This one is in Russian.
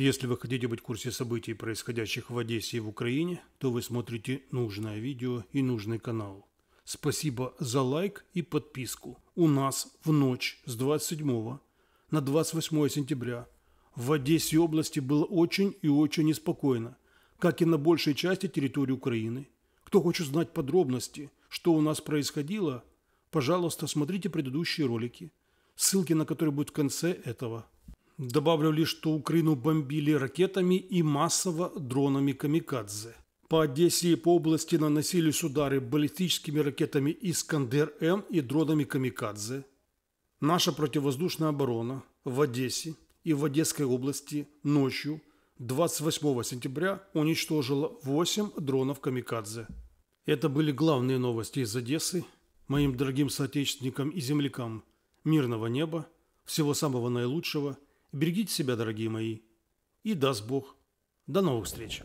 Если вы хотите быть в курсе событий, происходящих в Одессе и в Украине, то вы смотрите нужное видео и нужный канал. Спасибо за лайк и подписку. У нас в ночь с 27 на 28 сентября в Одессе области было очень и очень неспокойно, как и на большей части территории Украины. Кто хочет знать подробности, что у нас происходило, пожалуйста, смотрите предыдущие ролики, ссылки на которые будут в конце этого Добавлю лишь, что Украину бомбили ракетами и массово дронами «Камикадзе». По Одессе и по области наносились удары баллистическими ракетами «Искандер-М» и дронами «Камикадзе». Наша противовоздушная оборона в Одессе и в Одесской области ночью 28 сентября уничтожила 8 дронов «Камикадзе». Это были главные новости из Одессы. Моим дорогим соотечественникам и землякам мирного неба, всего самого наилучшего – Берегите себя, дорогие мои. И даст Бог. До новых встреч.